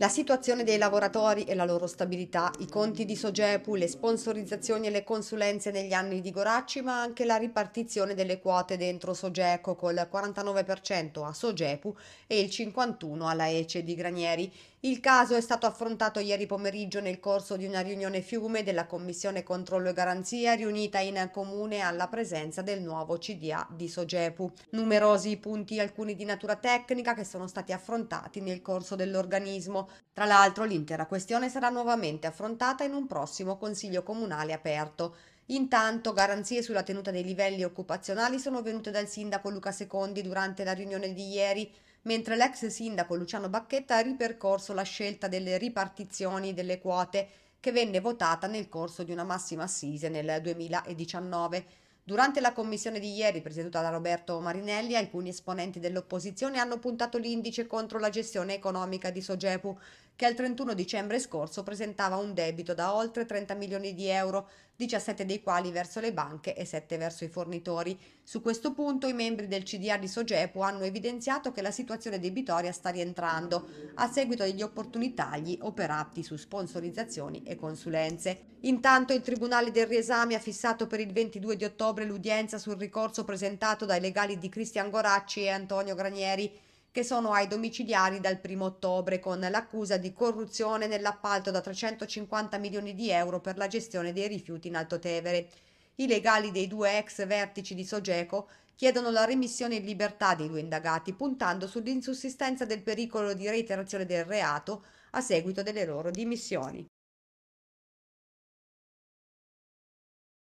La situazione dei lavoratori e la loro stabilità, i conti di Sogepu, le sponsorizzazioni e le consulenze negli anni di Goracci, ma anche la ripartizione delle quote dentro Sogeco col 49% a Sogepu e il 51% alla ECE di Granieri. Il caso è stato affrontato ieri pomeriggio nel corso di una riunione fiume della Commissione Controllo e Garanzia riunita in comune alla presenza del nuovo CDA di Sogepu. Numerosi punti, alcuni di natura tecnica, che sono stati affrontati nel corso dell'organismo. Tra l'altro l'intera questione sarà nuovamente affrontata in un prossimo Consiglio Comunale aperto. Intanto garanzie sulla tenuta dei livelli occupazionali sono venute dal sindaco Luca Secondi durante la riunione di ieri mentre l'ex sindaco Luciano Bacchetta ha ripercorso la scelta delle ripartizioni delle quote che venne votata nel corso di una massima assise nel 2019. Durante la commissione di ieri, presieduta da Roberto Marinelli, alcuni esponenti dell'opposizione hanno puntato l'indice contro la gestione economica di Sogepu, che al 31 dicembre scorso presentava un debito da oltre 30 milioni di euro, 17 dei quali verso le banche e 7 verso i fornitori. Su questo punto i membri del CDA di Sogepu hanno evidenziato che la situazione debitoria sta rientrando a seguito degli opportuni tagli operati su sponsorizzazioni e consulenze. Intanto il Tribunale del Riesame ha fissato per il 22 di ottobre l'udienza sul ricorso presentato dai legali di Cristian Goracci e Antonio Granieri che sono ai domiciliari dal 1 ottobre con l'accusa di corruzione nell'appalto da 350 milioni di euro per la gestione dei rifiuti in Alto Tevere. I legali dei due ex vertici di Sogeco chiedono la remissione in libertà dei due indagati, puntando sull'insussistenza del pericolo di reiterazione del reato a seguito delle loro dimissioni.